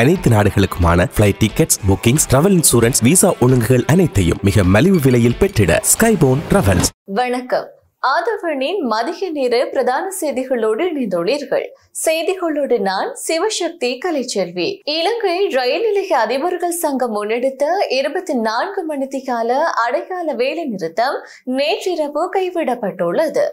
அனைத்து நாடுகளுக்குமான flight tickets bookings travel insurance visa ஒழுங்குகள் அனைத்தையும் மிக மலிவு விலையில் பெற்றிட ஸ்கைபோன் டிராவல்ஸ் வணக்கம் ஆதவனின் மதிய நேர பிரதான செய்திகளோடு இணைந்துள்ளீர்கள் செய்திகளோடு நான் சிவசக்தி கலைச்செல்வி இலங்கை ரயில் நிலைய அதிபர்கள் சங்கம் முன்னெடுத்த இருபத்தி நான்கு மணித்திகால அடையாள வேலை நிறுத்தம் நேற்றிரவு கைவிடப்பட்டுள்ளது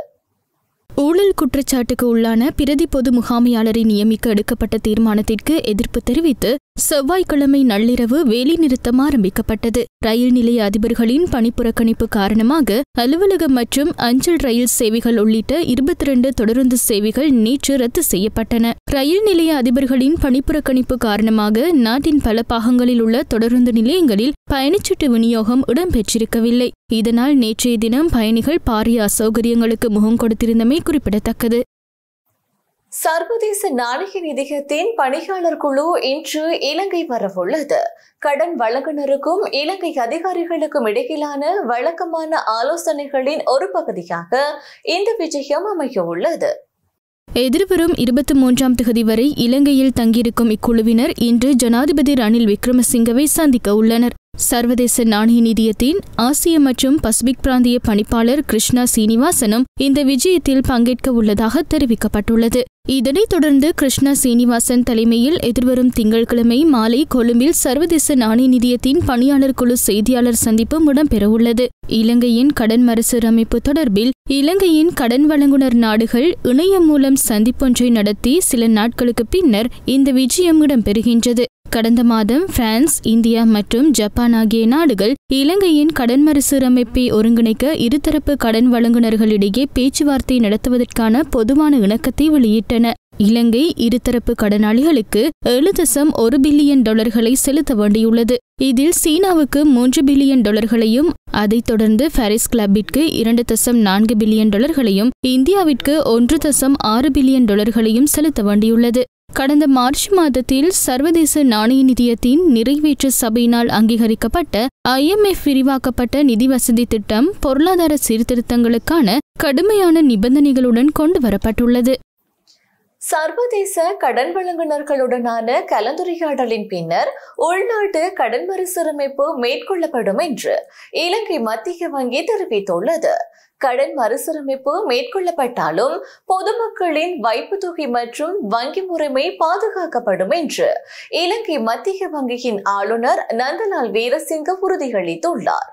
ஊழல் குற்றச்சாட்டுக்கு உள்ளான பிரதி பொது முகாமையாளரை நியமிக்க எடுக்கப்பட்ட தீர்மானத்திற்கு எதிர்ப்பு தெரிவித்து செவ்வாய்க்கிழமை நள்ளிரவு வேலைநிறுத்தம் ஆரம்பிக்கப்பட்டது ரயில் நிலைய அதிபர்களின் பணிப்புறக்கணிப்பு காரணமாக அலுவலகம் மற்றும் அஞ்சல் ரயில் சேவைகள் உள்ளிட்ட இருபத்தி இரண்டு தொடருந்து சேவைகள் நேற்று ரத்து செய்யப்பட்டன ரயில் நிலைய அதிபர்களின் பணிப்புறக்கணிப்பு காரணமாக நாட்டின் பல பாகங்களில் உள்ள தொடருந்து நிலையங்களில் பயணச்சீட்டு விநியோகம் இடம்பெற்றிருக்கவில்லை இதனால் நேற்றைய தினம் பயணிகள் பாரிய அசௌகரியங்களுக்கு முகம் கொடுத்திருந்தமை குறிப்பிடத்தக்கது சர்வதேச நாணய நிதியத்தின் பணியாளர் குழு இன்று இலங்கை வரவுள்ளது கடன் வழங்குனருக்கும் இலங்கை அதிகாரிகளுக்கும் இடையிலான வழக்கமான ஆலோசனைகளின் ஒரு பகுதியாக இந்த விஜயம் அமைய உள்ளது எதிர்வரும் இருபத்தி மூன்றாம் தகுதி வரை இலங்கையில் தங்கியிருக்கும் இக்குழுவினர் இன்று ஜனாதிபதி ரணில் விக்ரமசிங்கவை சந்திக்க உள்ளனர் சர்வதேச நாணய நிதியத்தின் ஆசிய மற்றும் பசிபிக் பிராந்திய பணிப்பாளர் கிருஷ்ணா சீனிவாசனும் இந்த விஜயத்தில் பங்கேற்க உள்ளதாக தெரிவிக்கப்பட்டுள்ளது இதனைத் தொடர்ந்து கிருஷ்ணா சீனிவாசன் தலைமையில் எதிர்வரும் திங்கட்கிழமை மாலை கொழும்பில் சர்வதேச நாணய நிதியத்தின் பணியாளர் குழு செய்தியாளர் சந்திப்பு இடம்பெறவுள்ளது இலங்கையின் கடன் மறுசீரமைப்பு தொடர்பில் இலங்கையின் கடன் வழங்குனர் நாடுகள் இணையம் மூலம் சந்திப்பொன்றை நடத்தி சில நாட்களுக்கு பின்னர் இந்த விஜயம் இடம்பெறுகின்றது கடந்த மாதம் பிரான்ஸ் இந்தியா மற்றும் ஜப்பான் ஆகிய நாடுகள் இலங்கையின் கடன் மறுசீரமைப்பை ஒருங்கிணைக்க இருதரப்பு கடன் வழங்குநர்களிடையே பேச்சுவார்த்தை நடத்துவதற்கான பொதுவான இணக்கத்தை வெளியிட்டன இலங்கை இருதரப்பு கடனாளிகளுக்கு ஏழு தசம் ஒரு பில்லியன் டாலர்களை செலுத்த வேண்டியுள்ளது இதில் சீனாவுக்கு மூன்று பில்லியன் டாலர்களையும் அதைத் தொடர்ந்து பாரிஸ் கிளப்பிற்கு இரண்டு தசம் நான்கு பில்லியன் டாலர்களையும் இந்தியாவிற்கு ஒன்று தசம் ஆறு பில்லியன் டாலர்களையும் செலுத்த வேண்டியுள்ளது கடந்த மார்ச் மாதத்தில் சர்வதேச நாணய நிதியத்தின் நிறைவேற்று சபையினால் அங்கீகரிக்கப்பட்ட ஐஎம்எஃப் விரிவாக்கப்பட்ட நிதி வசதி திட்டம் பொருளாதார சீர்திருத்தங்களுக்கான கடுமையான நிபந்தனைகளுடன் கொண்டு வரப்பட்டுள்ளது சர்வதேச கடன் வழங்குநர்களுடனான கலந்துரையாடலின் பின்னர் உள்நாட்டு கடன் மறுசீரமைப்பு மேற்கொள்ளப்படும் என்று இலங்கை மத்திய வங்கி தெரிவித்துள்ளது கடன் மறுசீரமைப்பு மேற்கொள்ளப்பட்டாலும் பொதுமக்களின் வைப்பு தொகை மற்றும் வங்கி முறைமை பாதுகாக்கப்படும் என்று இலங்கை மத்திய வங்கியின் ஆளுநர் நந்தலால் வீரசிங்க உறுதியளித்துள்ளார்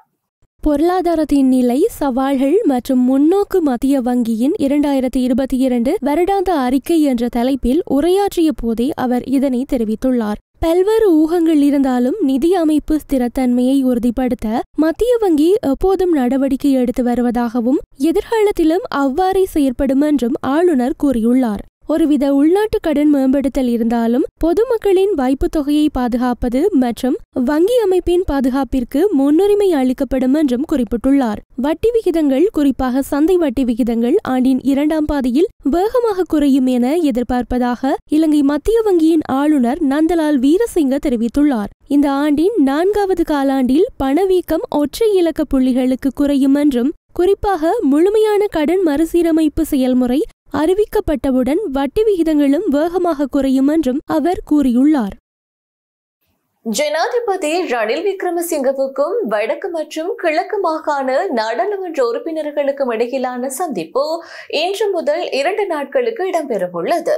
பொருளாதாரத்தின் நிலை சவால்கள் மற்றும் முன்னோக்கு மத்திய வங்கியின் இரண்டாயிரத்தி இருபத்தி இரண்டு வருடாந்த அறிக்கை என்ற தலைப்பில் உரையாற்றிய போதே அவர் இதனை தெரிவித்துள்ளார் பல்வேறு ஊகங்கள் இருந்தாலும் நிதி அமைப்பு ஸ்திரத்தன்மையை உறுதிப்படுத்த மத்திய வங்கி எப்போதும் நடவடிக்கை எடுத்து வருவதாகவும் எதிர்காலத்திலும் அவ்வாறே செயற்படும் என்றும் ஆளுநர் கூறியுள்ளார் ஒருவித உள்நாட்டு கடன் மேம்படுத்தல் இருந்தாலும் பொதுமக்களின் வாய்ப்பு தொகையை பாதுகாப்பது மற்றும் வங்கி அமைப்பின் பாதுகாப்பிற்கு முன்னுரிமை அளிக்கப்படும் என்றும் குறிப்பிட்டுள்ளார் வட்டி விகிதங்கள் குறிப்பாக சந்தை வட்டி விகிதங்கள் ஆண்டின் இரண்டாம் பாதையில் வேகமாக குறையும் என எதிர்பார்ப்பதாக இலங்கை மத்திய வங்கியின் ஆளுநர் நந்தலால் வீரசிங்க தெரிவித்துள்ளார் இந்த ஆண்டின் நான்காவது காலாண்டில் பணவீக்கம் ஒற்றை இலக்க புள்ளிகளுக்கு குறையும் என்றும் குறிப்பாக முழுமையான கடன் மறுசீரமைப்பு செயல்முறை அறிவிக்கப்பட்டவுடன் வட்டி விகிதங்களும் வேகமாக குறையும் என்றும் அவர் கூறியுள்ளார் ஜனாதிபதி ரணில் விக்ரமசிங்கவுக்கும் வடக்கு மற்றும் கிழக்கு மாகாண நாடாளுமன்ற உறுப்பினர்களுக்கும் இடையிலான சந்திப்பு இன்று முதல் இரண்டு நாட்களுக்கு இடம்பெறவுள்ளது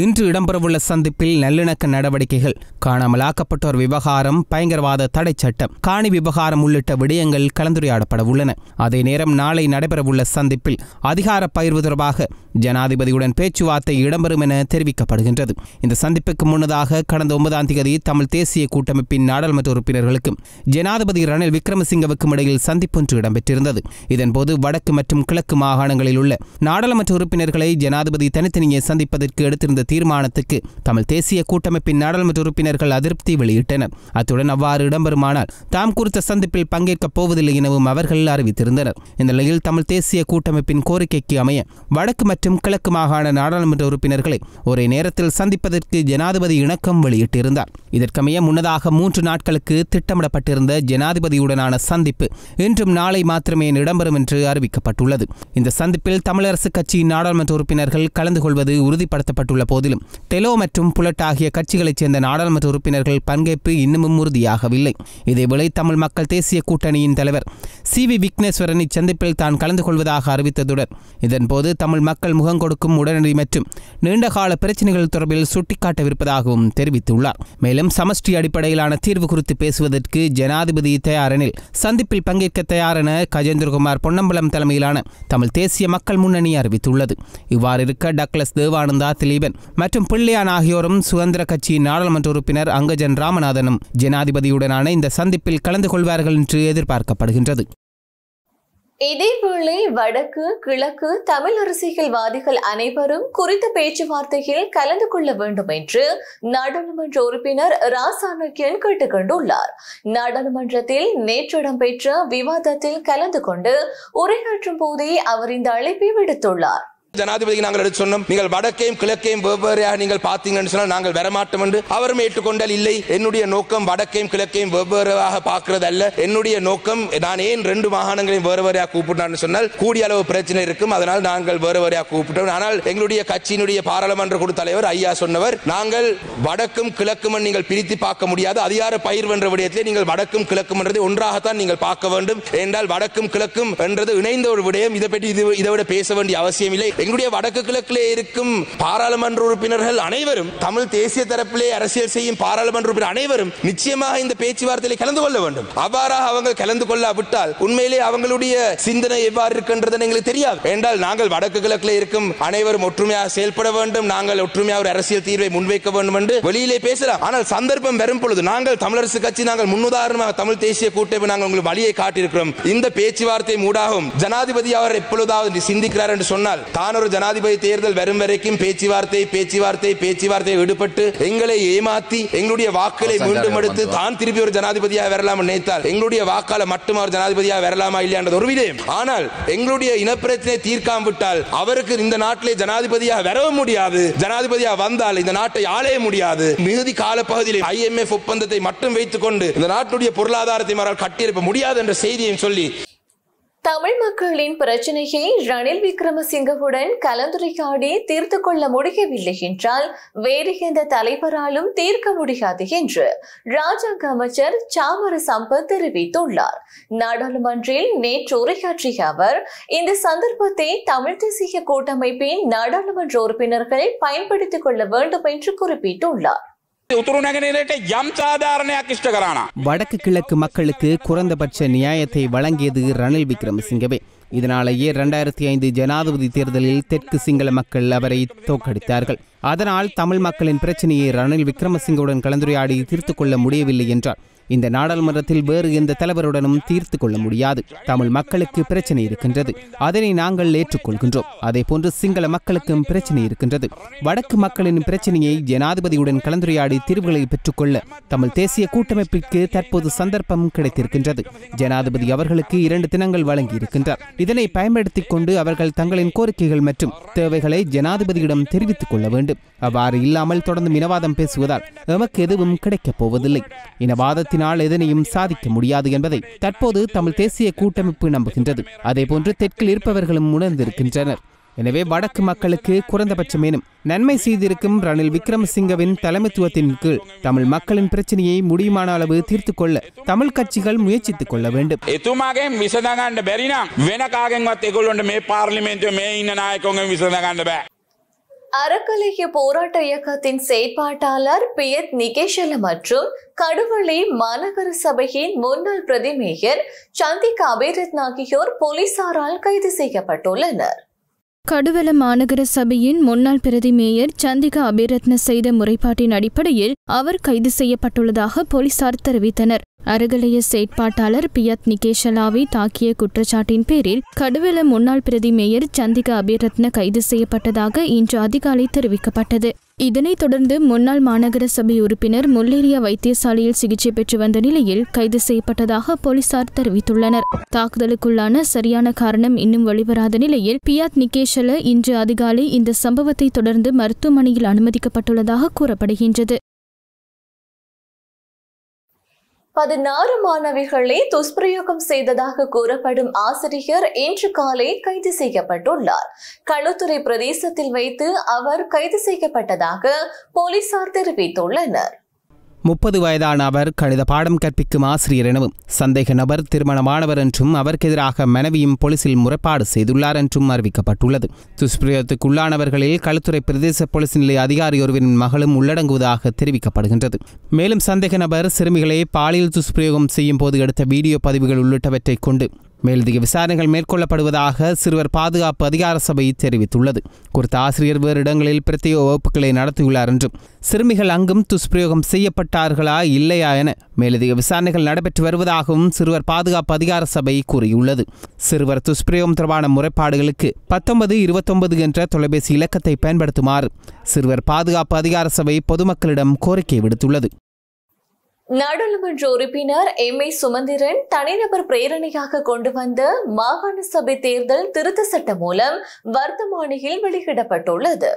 இன்று இடம்பெறவுள்ள சந்திப்பில் நல்லிணக்க நடவடிக்கைகள் காணாமலாக்கப்பட்டோர் விவகாரம் பயங்கரவாத தடை சட்டம் காணி விவகாரம் உள்ளிட்ட விடயங்கள் கலந்துரையாடப்பட உள்ளன அதே நேரம் நாளை நடைபெறவுள்ள சந்திப்பில் அதிகார பகிர்வு தொடர்பாக ஜனாதிபதியுடன் பேச்சுவார்த்தை இடம்பெறும் என தெரிவிக்கப்படுகின்றது இந்த சந்திப்புக்கு முன்னதாக கடந்த ஒன்பதாம் தேதி தமிழ் தேசிய கூட்டமைப்பின் நாடாளுமன்ற உறுப்பினர்களுக்கும் ஜனாதிபதி ரணில் விக்ரமசிங்கவுக்கும் இடையில் சந்திப்பு ஒன்று இடம்பெற்றிருந்தது இதன்போது வடக்கு மற்றும் கிழக்கு மாகாணங்களில் உள்ள நாடாளுமன்ற உறுப்பினர்களை ஜனாதிபதி தனித்தனியே சந்திப்பதற்கு எடுத்திருந்த தீர்மானத்துக்கு தமிழ் தேசிய கூட்டமைப்பின் நாடாளுமன்ற உறுப்பினர்கள் அதிருப்தி வெளியிட்டனர் அத்துடன் அவ்வாறு இடம்பெறுமானால் தாம் குறித்த சந்திப்பில் பங்கேற்கப் போவதில்லை எனவும் அவர்கள் அறிவித்திருந்தனர் இந்த நிலையில் தமிழ் தேசிய கூட்டமைப்பின் கோரிக்கைக்கு அமைய வடக்கு மற்றும் கிழக்கு மாகாண நாடாளுமன்ற உறுப்பினர்களை ஒரே நேரத்தில் சந்திப்பதற்கு ஜனாதிபதி இணக்கம் வெளியிட்டிருந்தார் இதற்கமைய முன்னதாக மூன்று நாட்களுக்கு திட்டமிடப்பட்டிருந்த ஜனாதிபதியுடனான சந்திப்பு இன்றும் நாளை மாத்திரமே இடம்பெறும் என்று அறிவிக்கப்பட்டுள்ளது இந்த சந்திப்பில் தமிழரசு கட்சியின் நாடாளுமன்ற உறுப்பினர்கள் கலந்து கொள்வது உறுதிப்படுத்தப்பட்டுள்ள போதிலும் டெலோ மற்றும் புலட் ஆகிய கட்சிகளைச் சேர்ந்த நாடாளுமன்ற உறுப்பினர்கள் பங்கேற்பு இன்னமும் உறுதியாகவில்லை இதேவேளை தமிழ் மக்கள் தேசிய கூட்டணியின் தலைவர் சி வி விக்னேஸ்வரன் இச்சந்திப்பில் தான் கலந்து கொள்வதாக அறிவித்ததுடன் இதன்போது தமிழ் மக்கள் முகம் கொடுக்கும் உடனடி மற்றும் நீண்டகால பிரச்சினைகள் தொடர்பில் சுட்டிக்காட்டவிருப்பதாகவும் தெரிவித்துள்ளார் மேலும் சமஷ்டி அடிப்படையிலான தீர்வு குறித்து பேசுவதற்கு ஜனாதிபதி தயாரெனில் சந்திப்பில் பங்கேற்க தயாரென கஜேந்திரகுமார் பொன்னம்பலம் தலைமையிலான தமிழ் தேசிய மக்கள் முன்னணி அறிவித்துள்ளது இவ்வாறு இருக்க டக்ளஸ் தேவானந்தா திலீபன் மற்றும் பிள்ளையான் ஆகியோரும் சுதந்திர கட்சி நாடாளுமன்ற உறுப்பினர் அங்கஜன் ராமநாதனும் ஜனாதிபதியுடனான இந்த சந்திப்பில் கலந்து கொள்வார்கள் என்று எதிர்பார்க்கப்படுகின்றது இதேபோலே வடக்கு கிழக்கு தமிழ் அரசியல்வாதிகள் அனைவரும் குறித்த பேச்சுவார்த்தையில் கலந்து கொள்ள வேண்டும் என்று நாடாளுமன்ற உறுப்பினர் ராசாணக்கியன் கேட்டுக் கொண்டுள்ளார் நாடாளுமன்றத்தில் நேற்று இடம்பெற்ற விவாதத்தில் கலந்து கொண்டு உரையாற்றும் போதே அவர் இந்த அழைப்பை விடுத்துள்ளார் ஜனாதிபதிக்கு நாங்கள் எடுத்து சொன்னோம் நீங்கள் வடக்கையும் கிழக்கையும் வெவ்வேறையாக நீங்கள் பார்த்தீங்கன்னு சொன்னால் நாங்கள் வரமாட்டோம் என்று அவரும் ஏற்றுக்கொண்டால் இல்லை என்னுடைய நோக்கம் வடக்கையும் கிழக்கையும் வெவ்வேறாக பார்க்கறது அல்ல என்னுடைய நோக்கம் நான் ஏன் ரெண்டு மாகாணங்களையும் வேறு வேறையாக கூப்பிட்டான்னு சொன்னால் கூடிய அளவு பிரச்சனை இருக்கும் அதனால் நாங்கள் வேறு வேறையாக கூப்பிட்டோம் ஆனால் எங்களுடைய கட்சியினுடைய பாராளுமன்ற குழு தலைவர் ஐயா சொன்னவர் நாங்கள் வடக்கும் கிழக்கும் நீங்கள் பிரித்து பார்க்க முடியாது அதிகார பயிர் என்ற விடயத்திலே நீங்கள் வடக்கும் கிழக்கும் என்றதை ஒன்றாகத்தான் நீங்கள் பார்க்க வேண்டும் என்றால் வடக்கும் கிழக்கும் என்றது இணைந்த ஒரு விடயம் இதை பற்றி இதை விட பேச வேண்டிய அவசியம் இல்லை எங்களுடைய வடக்கு கிழக்கிலே இருக்கும் பாராளுமன்ற உறுப்பினர்கள் அனைவரும் தமிழ் தேசிய தரப்பிலே அரசியல் செய்யும் பாராளுமன்ற உறுப்பினர் அனைவரும் நிச்சயமாக இந்த பேச்சுவார்த்தையில கலந்து கொள்ள வேண்டும் அவ்வாறாக அவங்க கலந்து கொள்ளாவிட்டால் உண்மையிலே அவங்களுடைய சிந்தனை எவ்வாறு இருக்கின்றது எங்களுக்கு தெரியாது என்றால் நாங்கள் வடக்கு கிழக்கில் இருக்கும் அனைவரும் ஒற்றுமையாக செயல்பட வேண்டும் நாங்கள் ஒற்றுமையாக ஒரு அரசியல் தீர்வை முன்வைக்க வேண்டும் என்று வெளியிலே பேசலாம் ஆனால் சந்தர்ப்பம் வரும் பொழுது நாங்கள் தமிழரசு கட்சி நாங்கள் முன்னுதாரணமாக தமிழ் தேசிய கூட்டமைப்பு நாங்கள் உங்களுக்கு வழியை காட்டியிருக்கிறோம் இந்த பேச்சுவார்த்தை மூடாகும் ஜனாதிபதி அவர் எப்பொழுதாவது சிந்திக்கிறார் என்று சொன்னால் தான் நான் ஒரு ஜனாதிபதி தேர்தல் வரும் வரைக்கும் பேச்சுவார்த்தை பேச்சுவார்த்தை பேச்சுவார்த்தை விடுபட்டு எங்களை ஏமாத்தி எங்களுடைய வாக்களை மீண்டும் எடுத்து தான் திருப்பி ஒரு ஜனாதிபதியாக வரலாம் நினைத்தால் எங்களுடைய வாக்கால மட்டும் அவர் ஜனாதிபதியாக வரலாமா இல்லையான்றது ஒரு விடயம் ஆனால் எங்களுடைய இனப்பிரச்சனை தீர்க்காம விட்டால் அவருக்கு இந்த நாட்டிலே ஜனாதிபதியாக வரவும் முடியாது ஜனாதிபதியாக வந்தால் இந்த நாட்டை ஆளைய முடியாது மிகுதி காலப்பகுதியில் ஐஎம்எஃப் ஒப்பந்தத்தை மட்டும் வைத்துக் கொண்டு இந்த நாட்டுடைய பொருளாதாரத்தை மாறால் கட்டியிருப்ப முடியாது என்ற செய்தியை சொல்லி தமிழ் மக்களின் பிரச்சனையை ரணில் விக்ரமசிங்கவுடன் கலந்துரையாடி தீர்த்து கொள்ள முடியவில்லை என்றால் வேறு எந்த தலைவராலும் தீர்க்க முடியாது என்று ராஜாங்க அமைச்சர் சாமர சம்பத் தெரிவித்துள்ளார் நாடாளுமன்றில் நேற்று உரையாற்றிய அவர் இந்த சந்தர்ப்பத்தை தமிழ் தேசிய கூட்டமைப்பின் நாடாளுமன்ற உறுப்பினர்கள் பயன்படுத்திக் கொள்ள வேண்டும் என்று குறிப்பிட்டுள்ளார் උතුරු නැගෙනහිරට යම් සාධාරණයක් ඉෂ්ට வடக்கு கிழக்கு மக்களுக்கு குறைந்தபட்ச நியாயத்தை வழங்கியது ரணில் விக்ரமசிங்கவே இதனாலேயே இரண்டாயிரத்தி ஐந்து ஜனாதிபதி தேர்தலில் தெற்கு சிங்கள மக்கள் அவரை தோற்கடித்தார்கள் அதனால் தமிழ் மக்களின் பிரச்சனையை ரணில் விக்ரமசிங்கவுடன் கலந்துரையாடி தீர்த்து கொள்ள முடியவில்லை என்றார் இந்த நாடாளுமன்றத்தில் வேறு எந்த தலைவருடனும் தீர்த்து கொள்ள முடியாது தமிழ் மக்களுக்கு பிரச்சனை இருக்கின்றது அதனை நாங்கள் ஏற்றுக்கொள்கின்றோம் அதே போன்று சிங்கள மக்களுக்கும் பிரச்சனை இருக்கின்றது வடக்கு மக்களின் பிரச்சனையை ஜனாதிபதியுடன் கலந்துரையாடி தீர்வுகளை பெற்றுக்கொள்ள தமிழ் தேசிய கூட்டமைப்பிற்கு தற்போது சந்தர்ப்பம் கிடைத்திருக்கின்றது ஜனாதிபதி அவர்களுக்கு இரண்டு தினங்கள் வழங்கியிருக்கின்றார் இதனை பயன்படுத்திக் கொண்டு அவர்கள் தங்களின் கோரிக்கைகள் மற்றும் தேவைகளை ஜனாதிபதியிடம் தெரிவித்துக் கொள்ள வேண்டும் அவ்வாறு இல்லாமல் தொடர்ந்து இனவாதம் பேசுவதால் எமக்கு எதுவும் கிடைக்கப் போவதில்லை இனவாதத்தின் முயற்சியினால் எதனையும் சாதிக்க முடியாது என்பதை தற்போது தமிழ் தேசிய கூட்டமைப்பு நம்புகின்றது அதேபோன்று தெற்கில் இருப்பவர்களும் உணர்ந்திருக்கின்றனர் எனவே வடக்கு மக்களுக்கு குறைந்தபட்சமேனும் நன்மை செய்திருக்கும் ரணில் விக்ரமசிங்கவின் தலைமைத்துவத்தின் கீழ் தமிழ் மக்களின் பிரச்சனையை முடியுமான அளவு தீர்த்து கொள்ள தமிழ் கட்சிகள் முயற்சித்துக் கொள்ள வேண்டும் எதுமாக විසඳගන්න බැරි නම් වෙන කාගෙන්වත් மே இன்ன நாயக்கோங்க මේ அறக்கலைய போராட்ட இயக்கத்தின் செயற்பாட்டாளர் பியத் நிகேஷல மற்றும் கடுவள்ளி மாநகர சபையின் முன்னாள் பிரதி மேயர் சந்திக் அபிரத் ஆகியோர் போலீசாரால் கைது செய்யப்பட்டுள்ளனர் கடுவல மாநகர சபையின் முன்னாள் பிரதி மேயர் சந்திகா அபிரத்ன செய்த முறைப்பாட்டின் அடிப்படையில் அவர் கைது செய்யப்பட்டுள்ளதாக போலீசார் தெரிவித்தனர் அருகலைய செயற்பாட்டாளர் பியத் நிகேஷலாவை தாக்கிய குற்றச்சாட்டின் பேரில் கடுவல முன்னாள் பிரதி மேயர் சந்திகா அபிரத்ன கைது செய்யப்பட்டதாக இன்று அதிகாலை தெரிவிக்கப்பட்டது இதனைத் தொடர்ந்து முன்னாள் மாநகர சபை உறுப்பினர் முல்லேரியா வைத்தியசாலையில் சிகிச்சை பெற்று வந்த நிலையில் கைது செய்யப்பட்டதாக போலீசார் தெரிவித்துள்ளனர் தாக்குதலுக்குள்ளான சரியான காரணம் இன்னும் வெளிவராத நிலையில் பியாத் நிகேஷல இன்று அதிகாலை இந்த சம்பவத்தை தொடர்ந்து மருத்துவமனையில் அனுமதிக்கப்பட்டுள்ளதாக கூறப்படுகின்றது பதினாறு மாணவிகளை துஷ்பிரயோகம் செய்ததாக கூறப்படும் ஆசிரியர் இன்று காலை கைது செய்யப்பட்டுள்ளார் களுத்துறை பிரதேசத்தில் வைத்து அவர் கைது செய்யப்பட்டதாக போலீசார் தெரிவித்துள்ளனர் முப்பது வயதான அவர் கணித பாடம் கற்பிக்கும் ஆசிரியர் எனவும் சந்தேக நபர் திருமணமானவர் என்றும் அவருக்கு எதிராக மனைவியும் போலீசில் முறைப்பாடு செய்துள்ளார் என்றும் அறிவிக்கப்பட்டுள்ளது துஷ்பிரயோகத்துக்குள்ளானவர்களில் களுத்துறை பிரதேச போலீஸ் நிலைய அதிகாரி ஒருவரின் மகளும் உள்ளடங்குவதாக தெரிவிக்கப்படுகின்றது மேலும் சந்தேக நபர் சிறுமிகளை பாலியல் துஷ்பிரயோகம் செய்யும் போது எடுத்த வீடியோ பதிவுகள் உள்ளிட்டவற்றை கொண்டு மேலதிக விசாரணைகள் மேற்கொள்ளப்படுவதாக சிறுவர் பாதுகாப்பு அதிகார சபை தெரிவித்துள்ளது குறித்த ஆசிரியர் வேறு இடங்களில் பிரத்யேக வகுப்புகளை நடத்தியுள்ளார் என்றும் சிறுமிகள் அங்கும் துஷ்பிரயோகம் செய்யப்பட்டார்களா இல்லையா என மேலதிக விசாரணைகள் நடைபெற்று வருவதாகவும் சிறுவர் பாதுகாப்பு அதிகார சபை கூறியுள்ளது சிறுவர் துஷ்பிரயோகம் தொடர்பான முறைப்பாடுகளுக்கு பத்தொன்பது இருபத்தொன்பது என்ற தொலைபேசி இலக்கத்தை பயன்படுத்துமாறு சிறுவர் பாதுகாப்பு அதிகார சபை பொதுமக்களிடம் கோரிக்கை விடுத்துள்ளது நாடாளுமன்ற உறுப்பினர் எம் ஏ சுமந்திரன் தனிநபர் பிரேரணையாக கொண்டு வந்த மாகாண சபை தேர்தல் திருத்த சட்டம் மூலம் வர்த்தமானியில் வெளியிடப்பட்டுள்ளது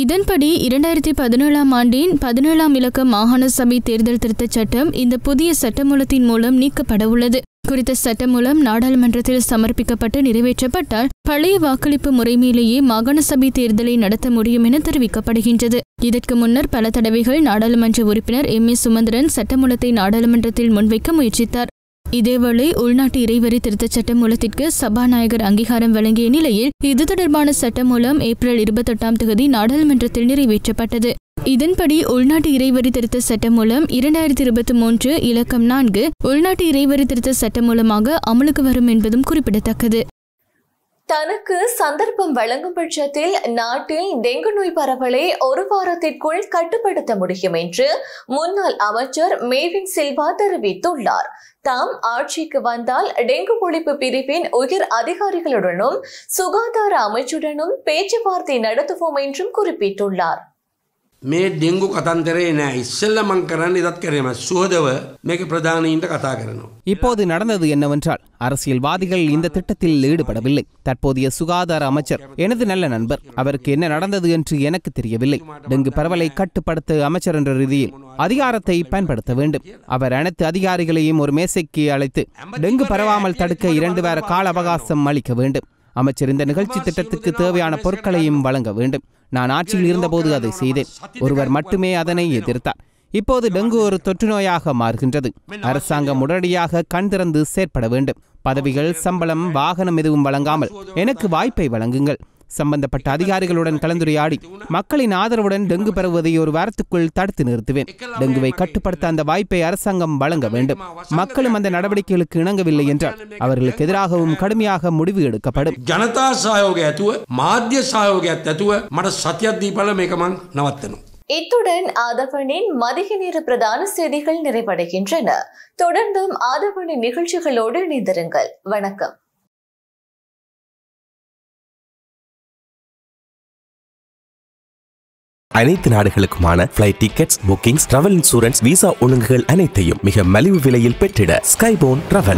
இதன்படி இரண்டாயிரத்தி பதினேழாம் ஆண்டின் பதினேழாம் இலக்க மாகாண சபை தேர்தல் திருத்தச் சட்டம் இந்த புதிய சட்டமூலத்தின் மூலம் நீக்கப்பட உள்ளது குறித்த சட்டம் மூலம் நாடாளுமன்றத்தில் சமர்ப்பிக்கப்பட்டு நிறைவேற்றப்பட்டால் பழைய வாக்களிப்பு முறைமையிலேயே மாகாண சபை தேர்தலை நடத்த முடியும் என தெரிவிக்கப்படுகின்றது இதற்கு முன்னர் பல தடவைகள் நாடாளுமன்ற உறுப்பினர் எம் ஏ சுமந்திரன் சட்டமூலத்தை நாடாளுமன்றத்தில் முன்வைக்க முயற்சித்தார் இதேவேளை உள்நாட்டு இறைவரி திருத்த சட்டம் மூலத்திற்கு சபாநாயகர் அங்கீகாரம் வழங்கிய நிலையில் இது தொடர்பான சட்டம் மூலம் ஏப்ரல் இருபத்தெட்டாம் தேதி நாடாளுமன்றத்தில் நிறைவேற்றப்பட்டது இதன்படி உள்நாட்டு இறைவரி திருத்த சட்டம் மூலம் இரண்டாயிரத்தி இருபத்தி மூன்று இலக்கம் நான்கு உள்நாட்டு இறைவரி திருத்த சட்டம் மூலமாக அமலுக்கு வரும் என்பதும் குறிப்பிடத்தக்கது தனக்கு சந்தர்ப்பம் வழங்கும் பட்சத்தில் நாட்டில் டெங்கு நோய் பரவலை ஒரு வாரத்திற்குள் கட்டுப்படுத்த முடியும் என்று முன்னாள் அமைச்சர் மேவின் சில்வா தெரிவித்துள்ளார் தாம் ஆட்சிக்கு வந்தால் டெங்கு ஒழிப்பு பிரிவின் உயர் அதிகாரிகளுடனும் சுகாதார அமைச்சுடனும் பேச்சுவார்த்தை நடத்துவோம் என்றும் குறிப்பிட்டுள்ளார் මේ ඩෙංගු කතන්දරේ නෑ ඉස්සෙල්ල මං කරන්න ඉදත් කරම සුහදව මේක ප්‍රධානීන්ට කතා කරනවා. இப்போது நடந்தது என்னவென்றால் அரசியல்வாதிகள் இந்த திட்டத்தில் ஈடுபடவில்லை தற்போதைய சுகாதார அமைச்சர் எனது நல்ல நண்பர் அவருக்கு என்ன நடந்தது என்று எனக்கு தெரியவில்லை டெங்கு பரவலை கட்டுப்படுத்த அமைச்சர் என்ற ரீதியில் அதிகாரத்தை பயன்படுத்த வேண்டும் அவர் அனைத்து அதிகாரிகளையும் ஒரு மேசைக்கு அழைத்து டெங்கு பரவாமல் தடுக்க இரண்டு வார கால அவகாசம் அளிக்க வேண்டும் அமைச்சர் இந்த நிகழ்ச்சி திட்டத்துக்கு தேவையான பொருட்களையும் வழங்க வேண்டும் நான் ஆட்சியில் இருந்தபோது அதை செய்தேன் ஒருவர் மட்டுமே அதனை எதிர்த்தார் இப்போது டெங்கு ஒரு தொற்று நோயாக மாறுகின்றது அரசாங்கம் உடனடியாக கண் திறந்து செயற்பட வேண்டும் பதவிகள் சம்பளம் வாகனம் எதுவும் வழங்காமல் எனக்கு வாய்ப்பை வழங்குங்கள் சம்பந்தப்பட்ட அதிகாரிகளுடன் கலந்துரையாடி மக்களின் ஆதரவுடன் டெங்கு பரவுவதை ஒரு வாரத்துக்குள் தடுத்து நிறுத்துவேன் டெங்குவை கட்டுப்படுத்த அந்த வாய்ப்பை அரசாங்கம் வழங்க வேண்டும் மக்களும் அந்த நடவடிக்கைகளுக்கு இணங்கவில்லை என்றால் அவர்களுக்கு எதிராகவும் கடுமையாக முடிவு எடுக்கப்படும் ஜனதா சஹயோக மாத்திய சஹயோக இத்துடன் ஆதவனின் மதிக நேர பிரதான செய்திகள் நிறைவடைகின்றன தொடர்ந்தும் ஆதவனின் நிகழ்ச்சிகளோடு இணைந்திருங்கள் வணக்கம் அனைத்து நாடுகளுக்குமான flight tickets bookings travel insurance visa ஒழுங்குகள் அனைத்தையும் மிக மலிவு விலையில் பெற்றிட ஸ்கைபோன் டிராவல்ஸ்